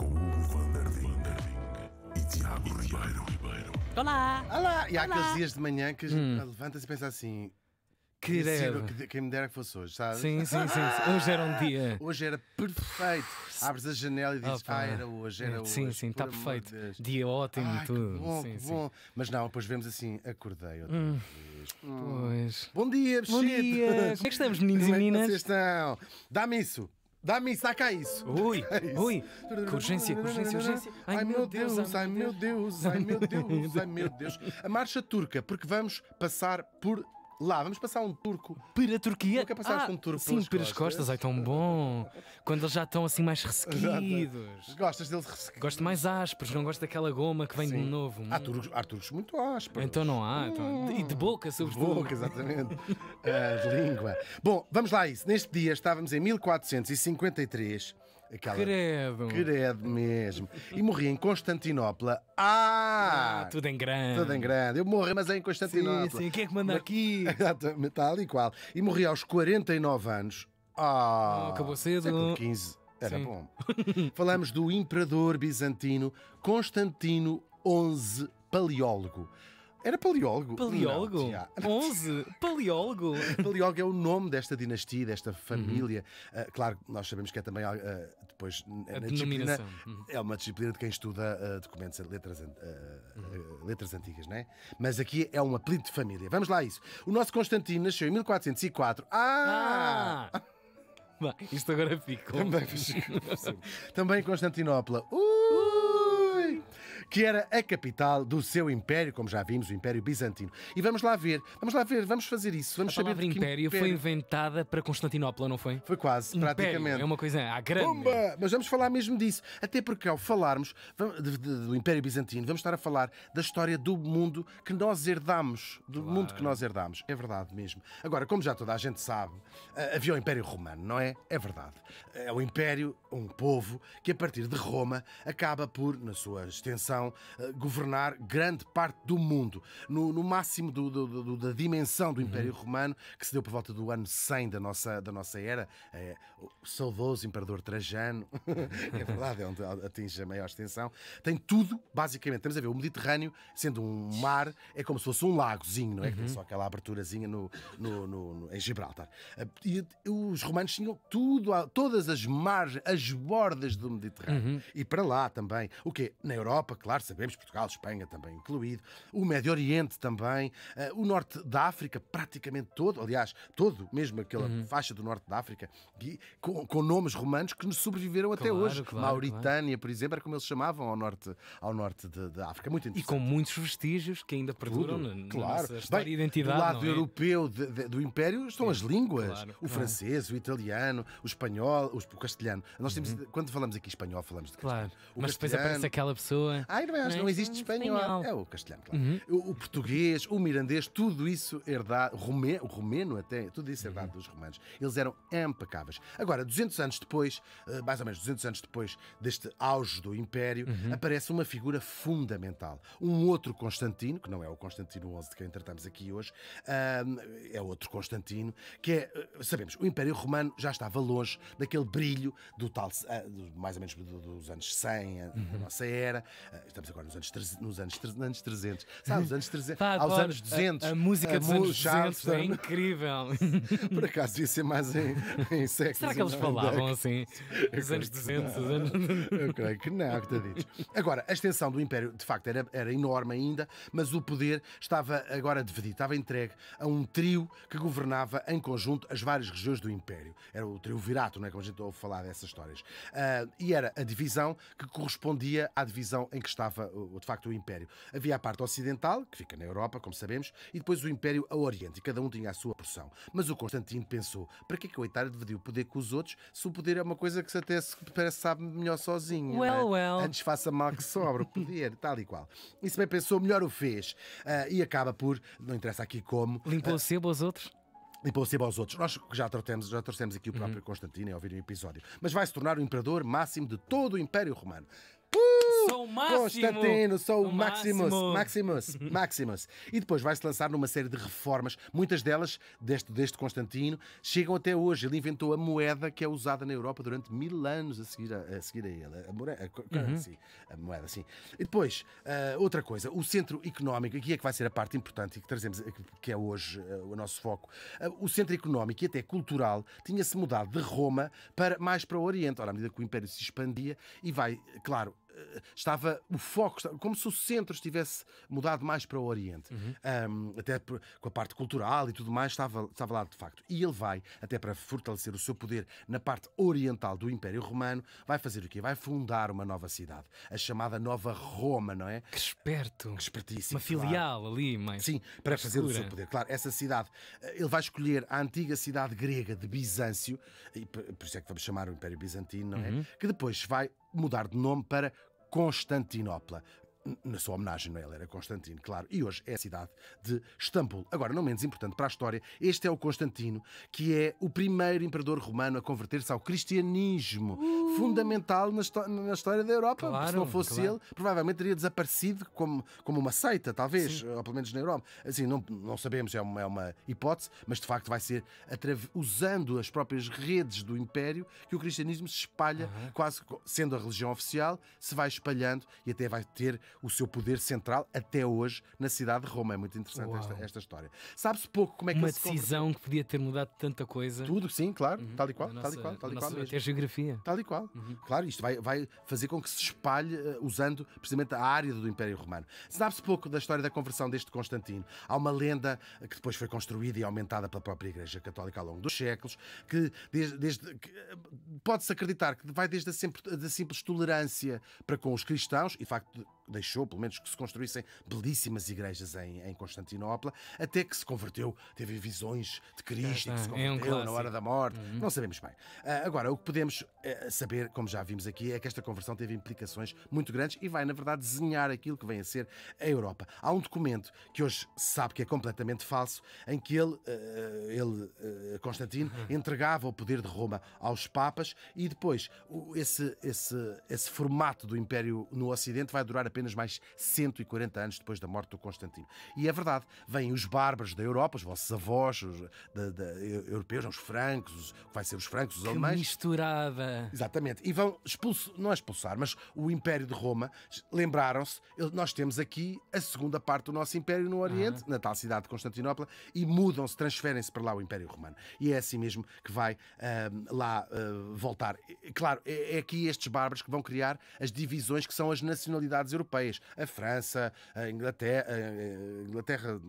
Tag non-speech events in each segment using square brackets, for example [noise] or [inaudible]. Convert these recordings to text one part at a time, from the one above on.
Hoje e Tiago Ribeiro. Olá! Olá! E há Olá. aqueles dias de manhã que a gente hum. levanta-se e pensa assim. Que Que, quem me dera que fosse hoje, sabe? Sim, sim, sim. sim. Hoje era um dia. [laughs] Hoje era perfeito. Abres a janela e dizes, Opa. ah, era hoje, era hoje. Sim, sim, está perfeito. dia ótimo e tudo. Que bom, sim, que sim. bom. Mas não, depois vemos assim, acordei outra hum. vez. Hum. Pois. Bom dia, Bom dia! Como é que estamos, meninos [laughs] e Como é que meninas? vocês estão? Dá-me isso. Dá-me isso, saca isso. Ui, ui. urgência, urgência, urgência. Ai, meu Deus, Deus, ai meu Deus, ai meu Deus, ai meu Deus. A marcha turca, porque vamos passar por Lá, vamos passar um turco. Para a Turquia? Nunca passaste ah, um turco Sim, pelas, pelas costas. costas. Ai, tão bom. Quando eles já estão assim mais ressequidos. Gostas deles ressequidos? Gosto mais ásperos, não gosto daquela goma que vem sim. de novo. Há turcos, há turcos muito ásperos. Então não há. Então, hum. E de boca, sobretudo. De boca, exatamente. uh, [laughs] de língua. Bom, vamos lá a isso. Neste dia estávamos em 1453 Aquela... Credo. Credo mesmo. E morri em Constantinopla. Ah! ah tudo em grande. Tudo em grande. Eu morro, mas é em Constantinopla. Sim, sim. Quem é que manda aqui? [laughs] Exatamente, tal e qual. E morri aos 49 anos. Ah! Oh, acabou cedo. 15. Era sim. bom. [laughs] Falamos do imperador bizantino Constantino XI, paleólogo. Era paleólogo. Paleólogo? [laughs] Não, 11? Paleólogo? paleólogo é o nome desta dinastia, desta uhum. família. Uhum. Uh, claro, nós sabemos que é também, uh, depois, disciplina, uhum. é uma disciplina de quem estuda uh, documentos, letras, uhum. letras antigas, não é? Mas aqui é um apelido de família. Vamos lá a isso. O nosso Constantino nasceu em 1404. Ah! ah! Bah, isto agora ficou. Também, também em Constantinopla. Uh! que era a capital do seu império, como já vimos, o Império Bizantino. E vamos lá ver, vamos lá ver, vamos fazer isso. Vamos a saber palavra império, império, foi inventada para Constantinopla, não foi? Foi quase, império, praticamente. É uma coisa à grande. Bomba! Mas vamos falar mesmo disso. Até porque ao falarmos do Império Bizantino, vamos estar a falar da história do mundo que nós herdamos, do claro. mundo que nós herdamos. É verdade mesmo. Agora, como já toda a gente sabe, havia o Império Romano, não é? É verdade. É o Império, um povo, que a partir de Roma acaba por, na sua extensão, eh, governar grande parte do mundo, no, no máximo do, do, do, da dimensão do Império uhum. Romano, que se deu por volta do ano 100 da nossa, da nossa era. É, o saudoso Imperador Trajano, [laughs] é verdade, é onde atinge a maior extensão. Tem tudo, basicamente. Temos a ver o Mediterrâneo, sendo um mar, é como se fosse um lagozinho, não é? Uhum. Que tem uhum. só aquela aberturazinha no, no, no, no em Gibraltar. Eh, e os romanos tinham tudo, todas as margens, as bordas do Mediterrâneo. Uhum. E para lá também. O quê? Na Europa, claro claro, sabemos, Portugal, Espanha também incluído, o Médio Oriente também, uh, o Norte da África praticamente todo, aliás, todo, mesmo aquela uhum. faixa do Norte da África, que, com, com, nomes romanos que nos sobreviveram claro, até hoje. Claro, Mauritânia, claro. por exemplo, era como eles chamavam ao norte, ao norte da África. Muito interessante. E com muitos vestígios que ainda perduram Tudo, na, claro. nossa história Bem, identidade. Do lado é? europeu de, de, do Império estão Sim, as línguas, o francês, o italiano, o espanhol, o, castelhano. Nós temos, uhum. quando falamos aqui espanhol, falamos de castelhano. Claro, o mas depois aparece aquela pessoa. Ah, não, é, não, não existe espanhol. espanhol. É o castelhano, claro. Uhum. O, o, português, o mirandês, tudo isso herdado, o romeno até, tudo isso herdado uhum. dos romanos. Eles eram impecáveis. Agora, 200 anos depois, eh, mais ou menos 200 anos depois deste auge do Império, uhum. aparece uma figura fundamental. Um outro Constantino, que não é o Constantino XI de quem tratamos aqui hoje, é outro Constantino, que é, eh, sabemos, o Império Romano já estava longe daquele brilho do tal, ah, mais ou menos dos anos 100, da uhum. nossa era, eh, estamos agora nos anos, nos anos, nos anos 300, sabe, nos anos 300, [laughs] Pá, aos anos 200. A, a música dos anos 200 é incrível. [laughs] Por acaso devia ser mais em, em sexo. Será que eles é? falavam assim? Os anos 200, anos... Eu creio que não, Agora, a extensão do Império, de facto, era, era enorme ainda, mas o poder estava agora dividido, estava entregue a um trio que governava em conjunto as várias regiões do Império. Era o Virato, não é como a gente ouve falar dessas histórias. Uh, e era a divisão que correspondia à divisão em questão estava, de facto, o Império. Havia a parte ocidental, que fica na Europa, como sabemos, e depois o Império a Oriente, e cada um tinha a sua porção. Mas o Constantino pensou, para que é que o Itália dividiu o poder com os outros, se o poder é uma coisa que se até se parece sabe melhor sozinho. É? Well, well. Antes faça mal que sobra o poder, tal e qual. E se bem pensou, melhor o fez. Uh, e acaba por, não interessa aqui como... Limpou o ah, sebo aos outros? e para o sebo aos outros. Nós já trouxemos, já trouxemos aqui o uhum. próprio uhum. Constantino em ouvir um episódio. Mas vai se tornar o imperador máximo de todo o Império Romano. Sou o máximo. Constantino, sou o, o Maximus. Maximus. [laughs] Maximus. e depois vai-se lançar numa série de reformas. Muitas delas, deste, deste Constantino, chegam até hoje. Ele inventou a moeda que é usada na Europa durante mil anos a seguir a, a seguir a ele. A, more, a, uhum. Ah, a moeda, sim. E depois, uh, outra coisa, o centro económico, aqui é que vai ser a parte importante e que trazemos, que é hoje uh, o nosso foco. Uh, o centro económico e até cultural tinha-se mudado de Roma para mais para o Oriente, ora, à medida que o Império se expandia e vai, claro, estava o foco, como se o centro estivesse mudado mais para o Oriente. Uhum. Um, até com a parte cultural e tudo mais, estava, estava lá de facto. E ele vai, até para fortalecer o seu poder na parte oriental do Império Romano, vai fazer o quê? Vai fundar uma nova cidade, a chamada Nova Roma, não é? Que esperto! Que espertíssimo. Uma filial claro. ali, mãe Sim, para fazer o seu poder. Claro, essa cidade, eh, ele vai escolher a antiga cidade grega de Bizâncio, e por isso é que vamos chamar o Império Bizantino, não é? Uhum. Que depois vai mudar de nome para Constantinopla na sua homenagem, não é? Ele era Constantino, claro. E hoje é a cidade de Istambul. Agora, não menos importante para a história, este é o Constantino, que é o primeiro imperador romano a converter-se ao cristianismo, uh! fundamental na, na, história da Europa. Claro, se não fosse claro. ele, provavelmente teria desaparecido como, como uma seita, talvez, Sim. ou pelo menos na Europa. Assim, não, não sabemos, é uma, é uma hipótese, mas de facto vai ser usando as próprias redes do império que o cristianismo se espalha, uhum. quase sendo a religião oficial, se vai espalhando e até vai ter o seu poder central até hoje na cidade de Roma. É muito interessante esta, esta, história. Sabe-se pouco como é que Uma decisão que podia ter mudado tanta coisa. Tudo, sim, claro. Uhum. Tal e qual, tal e qual, tal e qual. Até geografia. Tal e qual. Uhum. Claro, isto vai, vai fazer com que se espalhe uh, usando precisamente a área do Império Romano. Sabe-se pouco da história da conversão deste Constantino. Há uma lenda eh, que depois foi construída e aumentada pela própria Igreja Católica ao longo dos séculos, que, desde, desde que, eh, pode-se acreditar que vai desde a, sempre, simples tolerância para com os cristãos, e de facto deixou, pelo menos, que se construíssem belíssimas igrejas em, em Constantinopla, até que se converteu, teve visões de Cristo, é, que se converteu é um na hora da morte, uhum. não sabemos bem. Ah, agora, o que podemos eh, saber, como já vimos aqui, é que esta conversão teve implicações muito grandes e vai, na verdade, desenhar aquilo que vem a ser a Europa. Há um documento que hoje se sabe que é completamente falso, em que ele, eh, eh, ele Constantino, uhum. entregava o poder de Roma aos papas e depois esse, esse, esse formato do Império no Ocidente vai durar apenas apenas mais 140 anos depois da morte do Constantino. E é verdade, vêm os bárbaros da Europa, os vossos avós os, da, da, europeus, os francos, os, vai ser os francos, os que alemães. Exatamente. E vão expulsar, não é expulsar, mas o Império de Roma, lembraram-se, nós temos aqui a segunda parte do nosso Império no Oriente, uhum. na tal cidade de Constantinopla, e mudam-se, transferem-se para lá o Império Romano. E é assim mesmo que vai uh, lá uh, voltar. Claro, é, é aqui estes bárbaros que vão criar as divisões que são as nacionalidades europeias europeias, a França, a eh, Inglaterra, a Inglaterra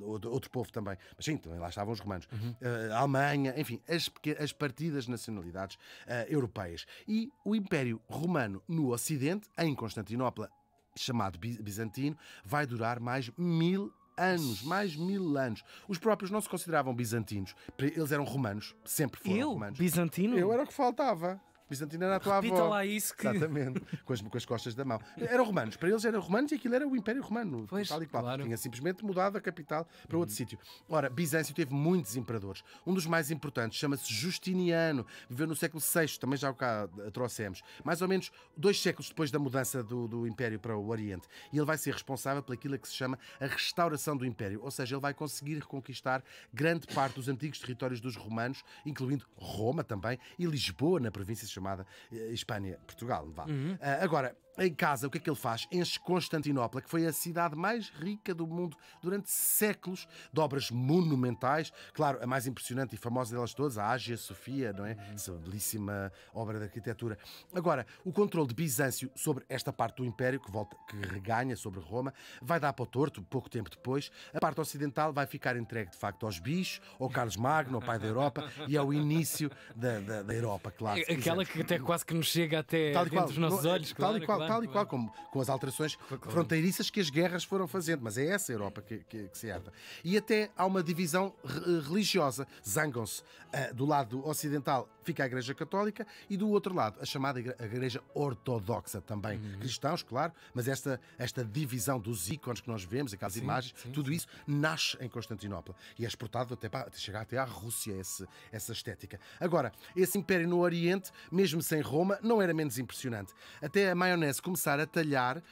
outro povo também, mas sim, lá estavam os romanos, uhum. Eh, a Alemanha, enfim, as, as partidas nacionalidades uh, europeias. E o Império Romano no Ocidente, em Constantinopla, chamado bizantino, vai durar mais mil anos, mais mil anos. Os próprios não se consideravam bizantinos, eles eram romanos, sempre foram Eu? romanos. Bizantino? Eu era o que faltava. Bizantina era a tua avó. lá isso que... Exatamente, [laughs] com as, com as costas da mão. Eram romanos, para eles eram romanos e aquilo era o Império Romano, pois, tal e qual. Claro. Tinha simplesmente mudado a capital para outro uhum. sítio. Ora, Bizâncio teve muitos imperadores. Um dos mais importantes chama-se Justiniano, viveu no século VI, também já o cá trouxemos. Mais ou menos dois séculos depois da mudança do, do Império para o Oriente. E ele vai ser responsável pelaquilo que se chama a restauração do Império, ou seja, ele vai conseguir reconquistar grande parte dos antigos territórios dos romanos, incluindo Roma também, e Lisboa, na província de chamada Espanha-Portugal. Eh, vá. Uhum. agora, em casa, o que é que ele faz? Enche Constantinopla, que foi a cidade mais rica do mundo durante séculos, de obras monumentais. Claro, a mais impressionante e famosa delas todas, a Ágia Sofia, não é? Uhum. Essa belíssima obra de arquitetura. Agora, o controle de Bizâncio sobre esta parte do Império, que, volta, que reganha sobre Roma, vai dar para o torto pouco tempo depois. A parte ocidental vai ficar entregue, de facto, aos bichos, ao Carlos Magno, ao pai da Europa, e ao início da, da, da Europa, claro. Aquela que até quase que nos chega até entre dos nossos não, é? olhos, tal claro, e qual tal e qual, como com as alterações claro. fronteiriças que as guerras foram fazendo. Mas é essa Europa que, que, que se herda. E até há uma divisão eh, religiosa. Zangam-se. Uh, do lado ocidental fica a Igreja Católica e do outro lado a chamada Igreja Ortodoxa também. Uhum. Cristãos, claro, mas esta, esta divisão dos ícones que nós vemos, aquelas sim, imagens, sim, tudo sim. isso nasce em Constantinopla e é exportado até para chegar até à Rússia esse, essa estética. Agora, esse império no Oriente, mesmo sem Roma, não era menos impressionante. Até a maionese se começar a talhar uh,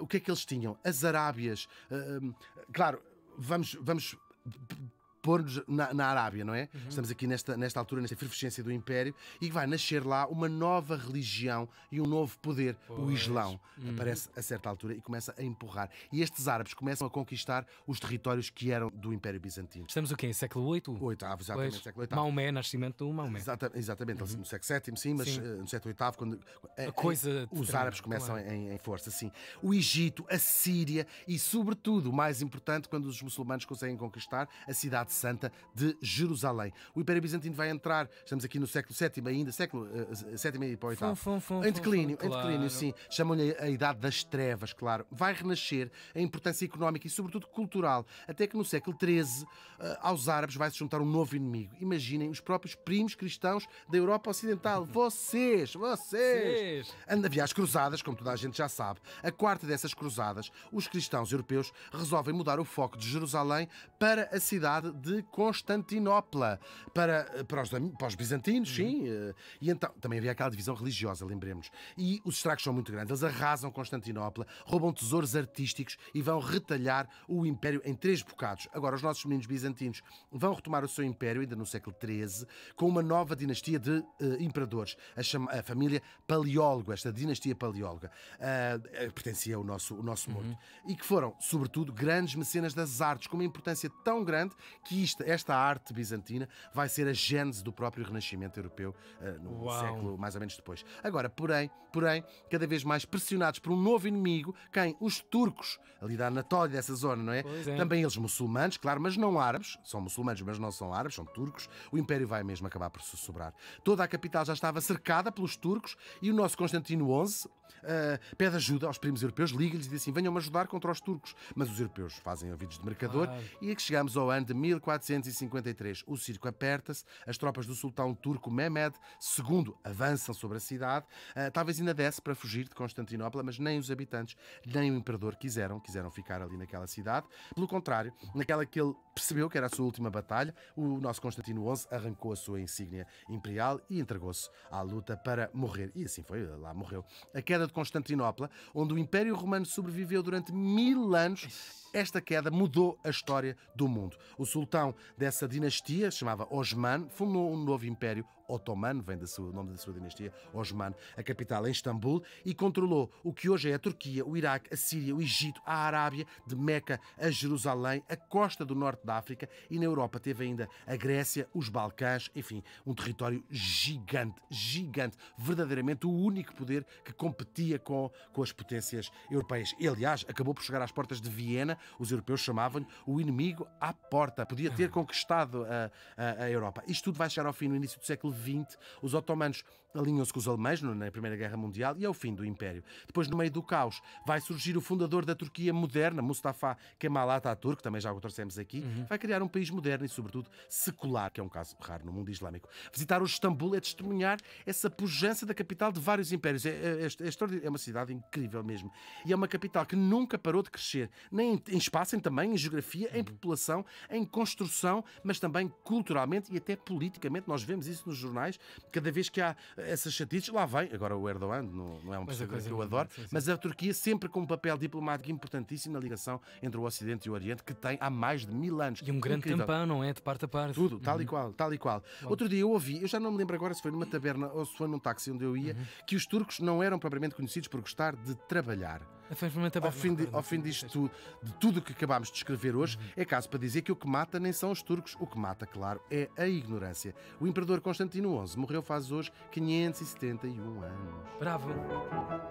o que é que eles tinham. As Arábias, uh, claro, vamos. vamos pôr-nos na, na, Arábia, não é? Uhum. Estamos aqui nesta, nesta altura, nesta efervescência do Império, e vai nascer lá uma nova religião e um novo poder, pois. o Islão. Uhum. Aparece a certa altura e começa a empurrar. E estes árabes começam a conquistar os territórios que eram do Império Bizantino. Estamos o quê? Em século VIII? VIII, exatamente, pois. século VIII. Maomé, nascimento do Maomé. Exata, exatamente, uhum. no século VII, sim, mas sim. Eh, no século VIII, quando eh, a, a eh, coisa em, os árabes começam claro. em, em, força, sim. O Egito, a Síria e, sobretudo, o mais importante, quando os muçulmanos conseguem conquistar a cidade Cidade Santa de Jerusalém. O Império Bizantino vai entrar, estamos aqui no século VII ainda, século VII eh, eh, e para o oitavo. fum, em declínio, claro. sim. Chamam-lhe a Idade das Trevas, claro. Vai renascer a importância económica e, sobretudo, cultural, até que no século XIII eh, aos árabes vai-se juntar um novo inimigo. Imaginem os próprios primos cristãos da Europa Ocidental. [laughs] Vocês, vocês! Sim. Havia as cruzadas, como toda a gente já sabe. A quarta dessas cruzadas, os cristãos europeus resolvem mudar o foco de Jerusalém para a cidade de Constantinopla para, para, os, para os bizantinos, uhum. sim. Eh, e então também havia aquela divisão religiosa, lembremos. E os estragos são muito grandes. Eles arrasam Constantinopla, roubam tesouros artísticos e vão retalhar o império em três bocados. Agora, os nossos meninos bizantinos vão retomar o seu império, ainda no século XIII, com uma nova dinastia de uh, imperadores, a, chama, a família Paleólogo, esta dinastia Paleóloga, uh, pertencia ao nosso, o nosso mundo. Uhum. E que foram, sobretudo, grandes mecenas das artes, com uma importância tão grande que que isto, esta arte bizantina vai ser a gênese do próprio Renascimento europeu uh, no Uau. século mais ou menos depois. Agora, porém, porém, cada vez mais pressionados por um novo inimigo, quem? Os turcos, ali da Anatólia, dessa zona, não é? é? Também eles muçulmanos, claro, mas não árabes, são muçulmanos, mas não são árabes, são turcos. O império vai mesmo acabar por se sobrar. Toda a capital já estava cercada pelos turcos e o nosso Constantino XI, uh, pede ajuda aos primos europeus, liga-lhes e diz assim: venham-me ajudar contra os turcos. Mas os europeus fazem ouvidos de mercador e é que chegamos ao ano de 1453. O circo aperta-se, as tropas do sultão turco Mehmed II avançam sobre a cidade, uh, talvez ainda desce para fugir de Constantinopla, mas nem os habitantes, nem o imperador quiseram, quiseram ficar ali naquela cidade. Pelo contrário, naquela que ele percebeu que era a sua última batalha, o nosso Constantino XI arrancou a sua insígnia imperial e entregou-se à luta para morrer. E assim foi, lá morreu queda de Constantinopla, onde o Império Romano sobreviveu durante mil anos, esta queda mudou a história do mundo. O sultão dessa dinastia, chamava Osman, fundou um novo império otomano, vem do nome da sua dinastia, Osman, a capital em Istambul, e controlou o que hoje é a Turquia, o Iraque, a Síria, o Egito, a Arábia, de Meca a Jerusalém, a costa do norte da África e na Europa teve ainda a Grécia, os Balcãs, enfim, um território gigante, gigante, verdadeiramente o único poder que competia com, com as potências europeias. E, aliás, acabou por chegar às portas de Viena, os europeus chamavam-lhe o inimigo à porta, podia ter ah. conquistado a, a, a Europa. Isto tudo vai chegar ao fim no início do século XX. Os otomanos alinham-se com os alemães na Primeira Guerra Mundial e é o fim do Império. Depois, no meio do caos, vai surgir o fundador da Turquia moderna, Mustafa Kemal Atatürk, que também já o trouxemos aqui, uhum. vai criar um país moderno e, sobretudo, secular, que é um caso raro no mundo islâmico. Visitar o Istambul é testemunhar essa pujança da capital de vários impérios. É, é, é, é uma cidade incrível mesmo. E é uma capital que nunca parou de crescer, nem em, espaço, em tamanho, em geografia, uhum. em população, em construção, mas também culturalmente e até politicamente. Nós vemos isso nos jornais, cada vez que há essas chatices lá vem. Agora o Erdogan não, não é um pessoa que eu adoro, sim, sim. mas a Turquia sempre com um papel diplomático importantíssimo na ligação entre o Ocidente e o Oriente, que tem há mais de mil anos. E um grande Incrível. tampão, não é? De parte a parte. Tudo, tal uhum. e qual, tal e qual. Bom. Outro dia eu ouvi, eu já não me lembro agora se foi numa taberna ou se foi num táxi onde eu ia, uhum. que os turcos não eram propriamente conhecidos por gostar de trabalhar. Ao fim, de, ao fim disto tudo, de tudo o que acabámos de escrever hoje, uhum. é caso para dizer que o que mata nem são os turcos. O que mata, claro, é a ignorância. O imperador Constantino XI morreu faz hoje 571 anos. Bravo!